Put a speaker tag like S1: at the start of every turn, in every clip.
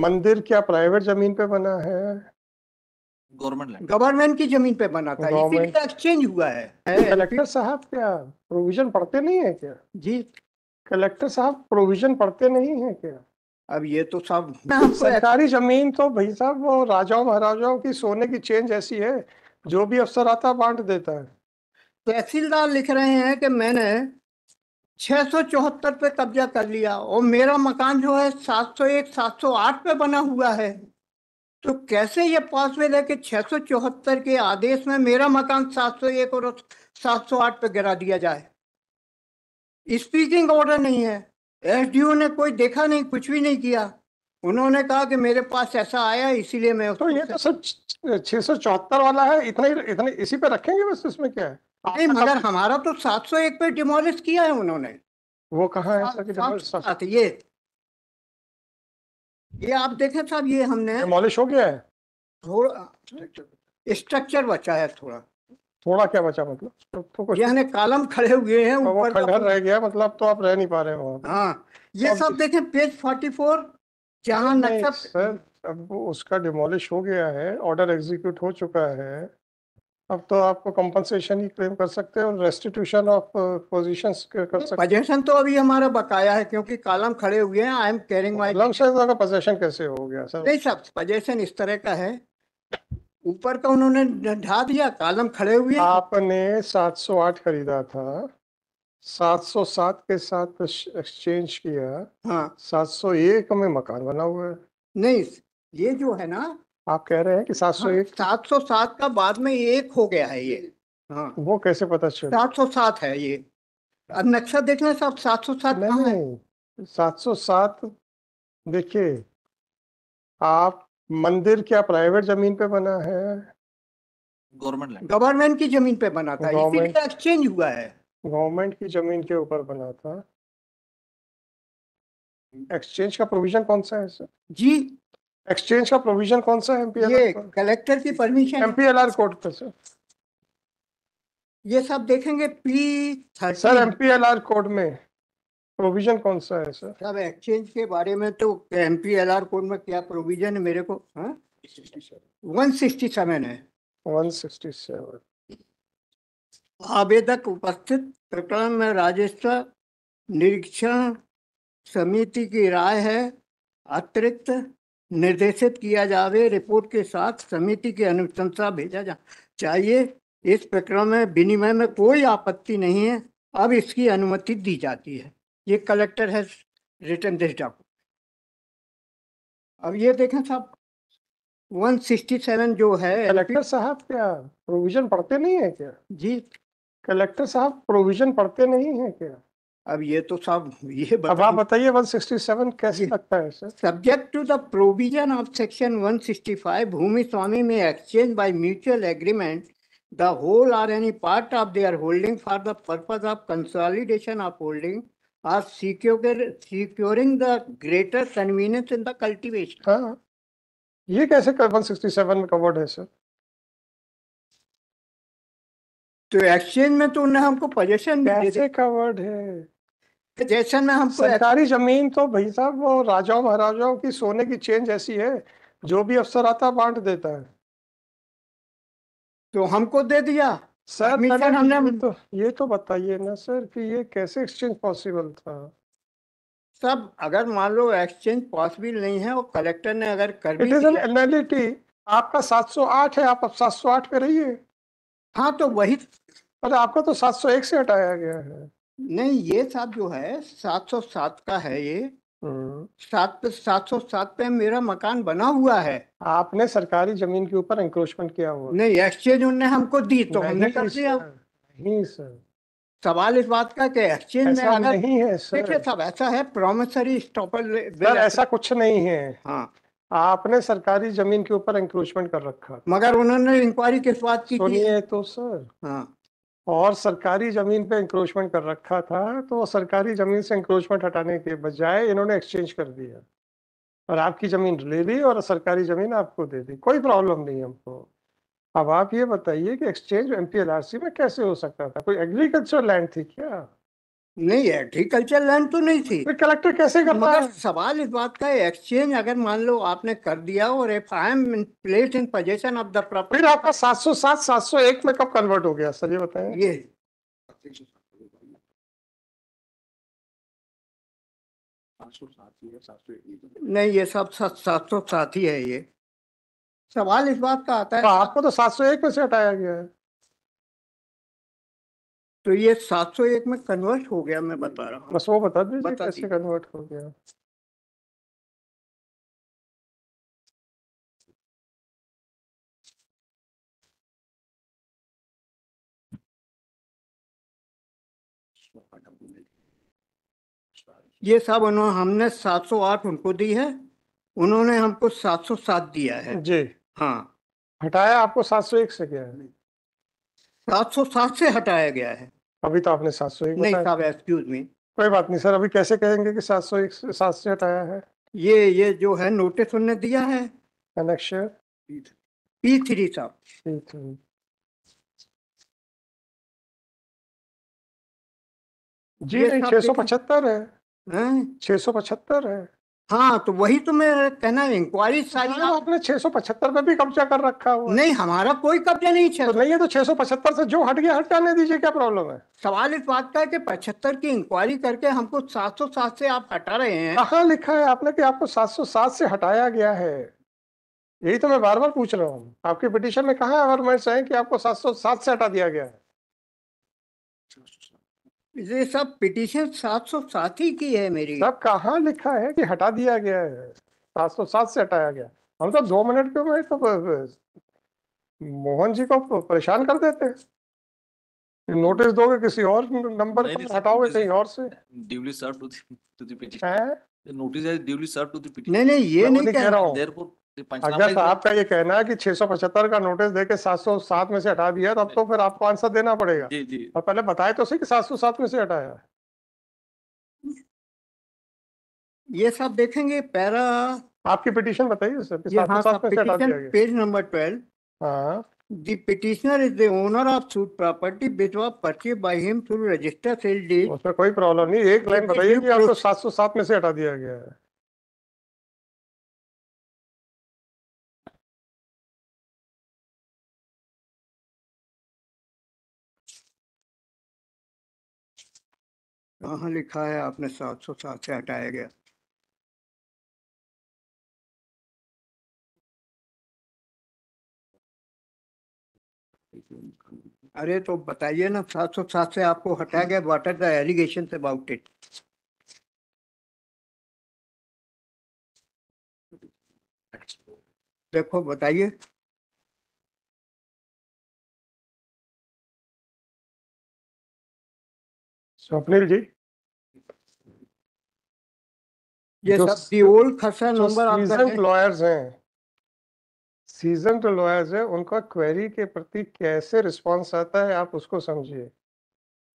S1: मंदिर क्या प्राइवेट जमीन पे बना है गवर्नमेंट गवर्नमेंट की जमीन पे बना था इसीलिए एक्सचेंज हुआ है कलेक्टर साहब क्या प्रोविजन पढ़ते नहीं है क्या जी कलेक्टर साहब प्रोविजन पढ़ते नहीं है क्या अब ये तो सब सरकारी जमीन तो भाई साहब वो राजाओं महाराजाओं की सोने की चेंज ऐसी है जो भी अफसर आता बांट देता है
S2: तहसीलदार तो लिख रहे हैं कि मैंने छह सौ चौहत्तर पे कब्जा कर लिया और मेरा मकान जो है सात सौ एक सात सौ आठ पे बना हुआ है तो कैसे ये पॉसिबल है कि छह सौ चौहत्तर के आदेश में मेरा मकान सात सौ एक और सात सौ आठ पे गिरा दिया जाए स्पीकिंग ऑर्डर नहीं है एसडीओ ने कोई देखा नहीं कुछ भी नहीं किया उन्होंने कहा कि मेरे पास ऐसा आया इसीलिए मैं तो ये तो छह सौ चौहत्तर वाला है इतने इतने इसी पे रखेंगे बस इसमें क्या है नहीं मगर हमारा तो 701 पे डिमोलिश किया है
S3: उन्होंने वो कहा है हाँ, साथ ये ये आप देखें साहब ये हमने डिमोलिश हो गया है थोड़ा स्ट्रक्चर बचा
S1: है थोड़ा थोड़ा क्या बचा मतलब तो यानी तो कालम खड़े हुए हैं तो ऊपर खंडहर रह गया मतलब तो आप रह नहीं पा रहे हो हाँ ये सब देखें पेज फोर जहाँ नक्शा सर अब उसका डिमोलिश हो गया है ऑर्डर एग्जीक्यूट हो चुका है अब तो आपको कंपनसेशन ही क्लेम कर सकते हैं और रेस्टिट्यूशन ऑफ पोजीशंस कर सकते हैं पोजीशन
S2: तो अभी हमारा बकाया है क्योंकि कालम खड़े हुए हैं I am carrying my lump sum का पोजीशन कैसे हो गया सर नहीं सर पोजीशन इस तरह का है ऊपर का उन्होंने ढा
S1: दिया कालम खड़े हुए आपने 708 खरीदा था 707 के साथ एक्सचेंज किया हाँ 701 में मकान बना हुआ है नहीं ये जो है ना आप कह रहे हैं कि सात सौ हाँ, एक सात सौ सात का बाद में
S2: एक हो गया है ये
S1: हाँ वो कैसे पता चल
S2: सात सौ सात है ये अब नक्शा
S1: देखना साहब सात सौ सात नहीं सात सौ सात देखिए आप मंदिर क्या प्राइवेट जमीन पे बना है गवर्नमेंट गवर्नमेंट की जमीन पे बना था गवर्नमेंट का एक्सचेंज हुआ है गवर्नमेंट की जमीन के ऊपर बना था एक्सचेंज का प्रोविजन कौन सा है सर जी एक्सचेंज का प्रोविजन कौन सा है एमपीएल कलेक्टर की परमिशन एमपीएलआर कोर्ट पे सर ये सब देखेंगे पी सर एमपीएलआर कोड में प्रोविजन कौन सा है सर
S2: सब एक्सचेंज के बारे में तो एमपीएलआर कोड में क्या प्रोविजन है मेरे को
S1: वन सिक्सटी सेवन है वन सिक्सटी
S2: सेवन आवेदक उपस्थित प्रकरण में राजस्व निरीक्षण समिति की राय है अतिरिक्त निर्देशित किया जावे रिपोर्ट के साथ समिति की अनुशंसा भेजा जा चाहिए इस प्रक्रम में विनिमय में कोई आपत्ति नहीं है अब इसकी अनुमति दी जाती है ये कलेक्टर है रिटर्न दिस डॉक्यूमेंट
S1: अब ये देखें साहब 167 जो है कलेक्टर साहब क्या प्रोविजन पढ़ते नहीं है क्या जी कलेक्टर साहब प्रोविजन पढ़ते नहीं है क्या अब ये तो साहब ये अब आप बताइए 167 कैसे लगता है sir subject to the
S2: provision of section 165 भूमि स्वामी में exchange by mutual agreement the whole or any part of their holding for the purpose of consolidation of holding or secure securing the greater convenience in the cultivation
S1: हाँ ये कैसे 167 में covered है sir तो exchange में तो उन्हें हमको पोजेशन पैसे का वर्ड है पोजेशन में हमको सरकारी जमीन तो भाई साहब वो राजाओं महाराजाओं की सोने की चेंज ऐसी है जो भी अफसर आता बांट देता है तो हमको दे दिया सर हमने तो ये तो बताइए ना सर कि ये कैसे एक्सचेंज पॉसिबल था
S2: सब अगर मान लो एक्सचेंज पॉसिबल नहीं है और कलेक्टर ने अगर कर
S1: भी आपका 708 है आप अब 708 पे रहिए हाँ तो वही पर आपका तो 701 से हटाया गया है नहीं ये
S2: सात जो है 707 का है ये हम्म। सात सात सौ सात पे मेरा मकान बना हुआ है आपने सरकारी जमीन के ऊपर एंक्रोचमेंट किया हुआ नहीं एक्सचेंज उन्होंने हमको दी तो हमने कर दिया
S1: नहीं सर
S2: सवाल इस बात का कि एक्सचेंज में नहीं है सर देखिए साहब ऐसा है प्रोमिसरी स्टॉपर ऐसा
S1: कुछ नहीं है हाँ आपने सरकारी जमीन के ऊपर इंक्रोचमेंट कर रखा मगर उन्होंने इंक्वायरी किस बात की सुनिए तो सर हाँ और सरकारी जमीन पे इंक्रोचमेंट कर रखा था तो सरकारी जमीन से इंक्रोचमेंट हटाने के बजाय इन्होंने एक्सचेंज कर दिया और आपकी जमीन ले ली और सरकारी जमीन आपको दे दी कोई प्रॉब्लम नहीं हमको अब आप ये बताइए कि एक्सचेंज एम में कैसे हो सकता था कोई एग्रीकल्चर लैंड थी क्या नहीं एग्रीकल्चर लैंड तो नहीं थी फिर तो कलेक्टर कैसे करता मगर है सवाल इस बात का है एक्सचेंज अगर मान
S2: लो आपने कर दिया और if I am in place in position of the property फिर आपका सौ
S3: एक में कब कन्वर्ट हो गया सर ये बताए ये नहीं ये सब सात
S2: सौ सात ही है ये सवाल इस बात का आता है तो आपको तो सात सौ एक में से हटाया गया
S3: है तो ये 701 में कन्वर्ट हो गया मैं बता रहा हूँ बस वो बता दीजिए कैसे कन्वर्ट हो गया ये सब उन्होंने हमने 708 उनको दी है उन्होंने
S2: हमको 707 दिया है जी हाँ
S1: हटाया आपको 701 से क्या है सात सौ सात से हटाया गया है अभी तो आपने सात सौ नहीं साहब एक्सक्यूज मी कोई बात नहीं सर अभी कैसे कहेंगे कि सात सौ सात से हटाया है ये ये जो है नोटिस
S3: उनने दिया है कनेक्शन पी थ्री साहब जी नहीं हाँ। छह सौ पचहत्तर है छह सौ पचहत्तर है हाँ तो वही तो मैं कहना
S2: इंक्वायरी हाँ, सारी आप... हाँ, आपने पचहत्तर पे भी कब्जा कर रखा हुआ नहीं हमारा कोई कब्जा नहीं तो तो छह तो नहीं है तो पचहत्तर से जो हट गया हट जाने दीजिए क्या प्रॉब्लम है सवाल इस बात का है कि पचहत्तर की इंक्वायरी करके हमको सात सौ सात से आप हटा रहे
S1: हैं कहाँ लिखा है आपने की आपको सात सौ सात से हटाया गया है यही तो मैं बार बार पूछ रहा हूँ आपकी पिटिशन में कहा है कि आपको सात सौ सात से हटा दिया गया है ये सब पिटीशन सात सौ सात ही की है मेरी सब कहाँ लिखा है कि हटा दिया गया है सात सौ सात से हटाया गया हम तो दो मिनट पे मैं तो मोहन जी को परेशान कर देते नोटिस दोगे किसी और नंबर पर हटाओगे कहीं और से duly serve to the petition notice है duly serve to the petition नहीं नहीं ये नहीं कह रहा हूं
S3: देयरफॉर आपका
S1: ये कहना है कि 675 का नोटिस देके 707 में से हटा दिया तब तो फिर आपको आंसर देना पड़ेगा जी जी और पहले बताए तो सही कि 707 में से हटाया ये सब देखेंगे पैरा आपकी
S2: पिटीशन बताइए सर हाँ, में से हटा दिया गया पेज नंबर ट्वेल्व हाँ The petitioner is the owner of suit property which was purchased by him through register sale deed. उसमें कोई प्रॉब्लम
S3: नहीं एक लाइन बताइए कि आपको 707 में से हटा दिया गया है कहाँ लिखा है आपने सात सौ सात से हटाया गया अरे तो बताइए ना सात सौ सात से आपको हटाया गया what are the allegation about it देखो बताइए स्वप्निल तो जी ये जो, सब दी ओल्ड खसा नंबर आपका
S1: लॉयर्स हैं सीजन तो लॉयर्स हैं उनका क्वेरी के प्रति कैसे रिस्पांस आता है आप उसको समझिए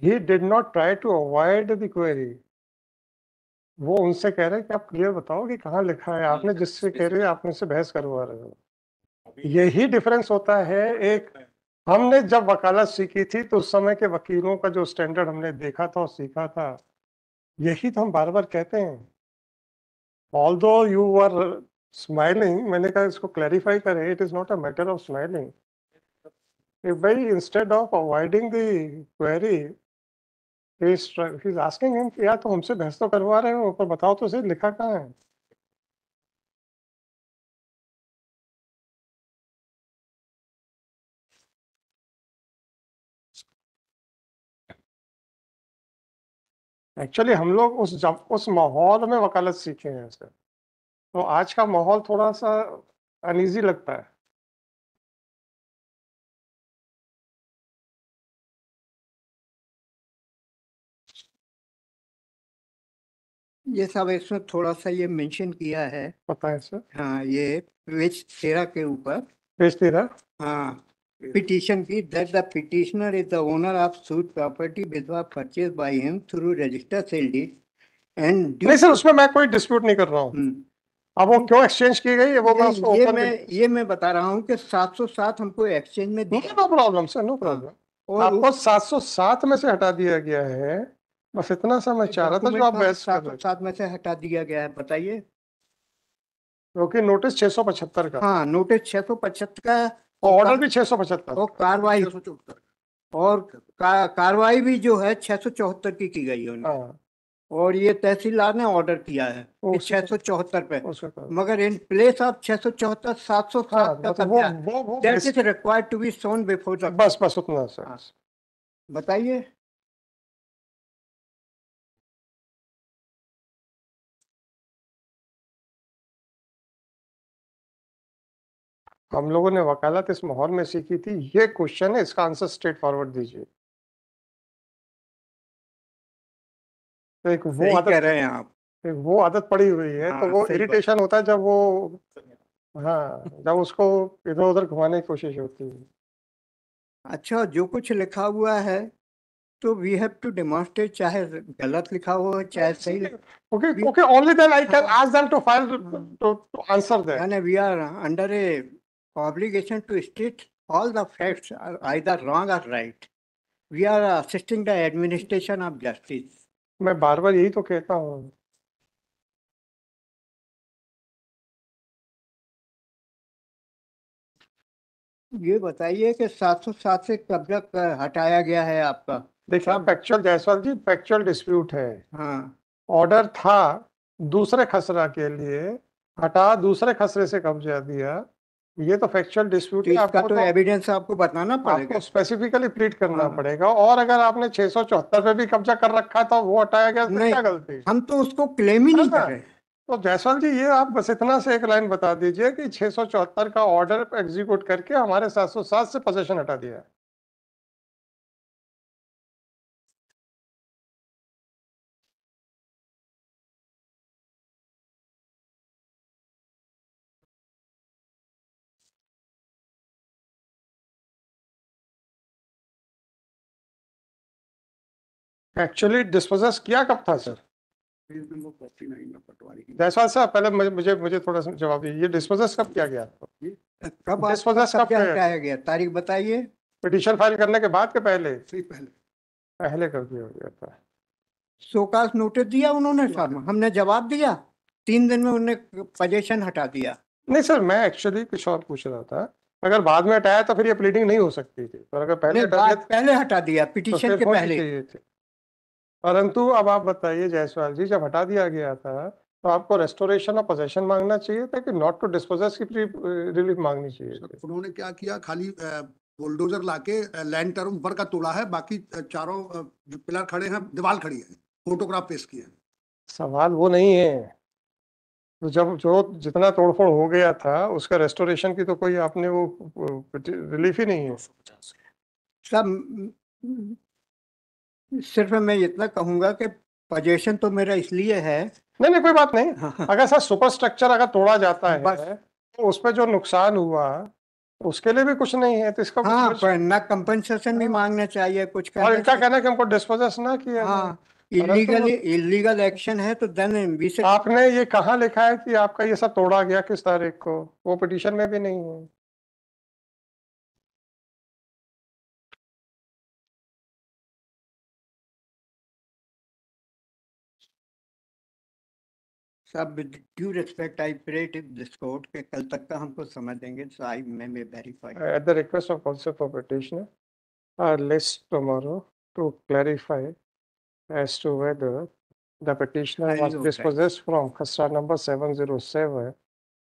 S1: he did not try to avoid the query वो उनसे कह रहे हैं कि आप क्लियर बताओ कि कहाँ लिखा है आपने जिससे कह रहे हैं आप उनसे बहस करवा रहे हो यही डिफरेंस होता है एक हमने जब वकालत सीखी थी तो उस समय के वकीलों का जो स्टैंडर्ड हमने देखा था और सीखा था यही तो हम बार बार कहते हैं ऑल दो यू आर स्माइलिंग मैंने कहा इसको क्लैरिफाई करें it is not a matter of smiling भाई इंस्टेड ऑफ अवॉइडिंग द्वेरी क्वेरी he's, he's कि
S3: यार तो हमसे बहस तो करवा रहे हो पर बताओ तो सही लिखा कहाँ है एक्चुअली हम लोग उस जब उस माहौल में वकालत सीखे हैं सर तो आज का माहौल थोड़ा सा अनइजी लगता है ये सब इसमें थोड़ा सा ये मेंशन किया है पता है सर हाँ
S2: ये पेज तेरह के ऊपर पेज तेरह हाँ Petition B, that the petitioner is the owner of suit property which was purchased by him through registered sale deed and due नहीं सर उसमें मैं कोई डिस्प्यूट नहीं कर रहा हूँ हम्म। अब वो क्यों एक्सचेंज की
S1: गई है वो मैं ये मैं ये मैं बता रहा हूँ कि 707 हमको एक्सचेंज में दिया no problem sir no problem आपको 707 में से हटा दिया गया है बस इतना सा मैं चाह रहा था जो आप बहस कर रहे 707 में से हटा दिया गया है बताइए ओके
S2: नोटिस 675 का हाँ नोटिस 675 का ऑर्डर भी छह सौ पचहत्तर और कार्रवाई और कार्रवाई भी जो है छह सौ चौहत्तर की की गई है हाँ। और ये तहसीलदार ने ऑर्डर किया है छह सौ चौहत्तर पे मगर इन प्लेस ऑफ छह सौ चौहत्तर सात सौ सात required to be shown before बस
S3: बस उतना हाँ। बताइए हम लोगों ने वकालत इस माहौल में सीखी थी ये क्वेश्चन है इसका आंसर स्ट्रेट फॉरवर्ड दीजिए तो एक
S1: वो आदत कह रहे हैं आप एक वो आदत पड़ी हुई है आ, तो हाँ, वो इरिटेशन होता है जब वो हाँ जब उसको इधर उधर घुमाने की कोशिश होती है
S2: अच्छा जो कुछ लिखा हुआ है तो वी हैव टू डेमोंस्ट्रेट चाहे गलत लिखा हो चाहे सही okay okay only then I can ask them to file to answer that we are under a obligation to state all the facts are either wrong or right we are assisting the administration of justice मैं बार
S3: बार यही तो कहता हूँ ये बताइए कि सात सौ सात से
S1: कब्जा हटाया गया है आपका देखिए आप factual Jaiswal ji factual dispute है ऑर्डर हाँ। था दूसरे खसरा के लिए हटा दूसरे खसरे से कब्जा दिया ये तो फैक्चुअल डिस्प्यूट तो है आपको तो, तो एविडेंस आपको बताना पड़ेगा आपको स्पेसिफिकली प्लीट करना हाँ। पड़ेगा और अगर आपने छह सौ चौहत्तर पे भी कब्जा कर रखा था तो वो हटाया गया तो क्या गलती हम तो उसको क्लेम ही नहीं हाँ, कर रहे हाँ। तो जायसवाल जी ये आप बस इतना से एक लाइन बता
S3: दीजिए कि 674 का ऑर्डर एग्जीक्यूट करके हमारे सात से पोजेशन हटा दिया है एक्चुअली डिस्पोजस किया कब था सर दैट्स
S1: साहब पहले मुझे मुझे थोड़ा सा जवाब दीजिए ये डिस्पोजस कब किया गया आपको कब डिस्पोजस कब किया गया तारीख बताइए पिटिशन फाइल करने के बाद के पहले पहले पहले कब किया गया था सोकास नोटिस दिया उन्होंने सर हमने जवाब दिया तीन दिन में उन्होंने पजेशन हटा दिया नहीं सर मैं एक्चुअली कुछ और पूछ रहा था अगर बाद में हटाया तो फिर ये प्लीडिंग नहीं हो सकती थी पर अगर पहले पहले हटा दिया पिटिशन तो के पहले परंतु अब आप बताइए जयसवाल जी जब हटा दिया गया था तो आपको रेस्टोरेशन और पोजेशन मांगना चाहिए था कि नॉट टू डिस्पोजेस की रिलीफ मांगनी चाहिए उन्होंने क्या किया खाली बुलडोजर लाके लैंड टर्म ऊपर का तोड़ा है बाकी चारों जो पिलर खड़े हैं दीवार खड़ी है फोटोग्राफ पेश किए सवाल वो नहीं है तो जब जो जितना तोड़फोड़ हो गया था उसका रेस्टोरेशन की तो कोई आपने वो रिलीफ ही नहीं है सब सिर्फ मैं इतना कहूंगा कि पजेशन तो मेरा इसलिए है नहीं नहीं कोई बात नहीं हाँ, हाँ। अगर सर सुपर स्ट्रक्चर अगर तोड़ा जाता है तो उस पर जो नुकसान हुआ उसके लिए भी कुछ नहीं है तो इसका हाँ, कुछ... पर ना कंपनसेशन भी हाँ। मांगना चाहिए कुछ और इनका कहना कि हमको डिस्पोजेस ना किया हाँ, इलीगल इलीगल एक्शन है तो देन से... आपने ये कहा लिखा है कि आपका ये सब तोड़ा गया किस तारीख
S3: को वो पिटिशन में भी नहीं है सब due respect, I pray this court
S2: uh, At
S1: the request of counsel for petitioner, our list tomorrow to clarify as to whether the petitioner I was know, from Khasra number seven zero seven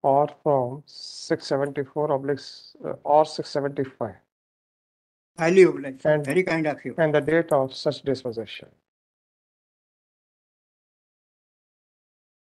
S1: or from six seventy-four oblique, uh, or six seventy-five,
S2: Highly
S3: obliged, sir. And- very kind of you. and the date of such disposition.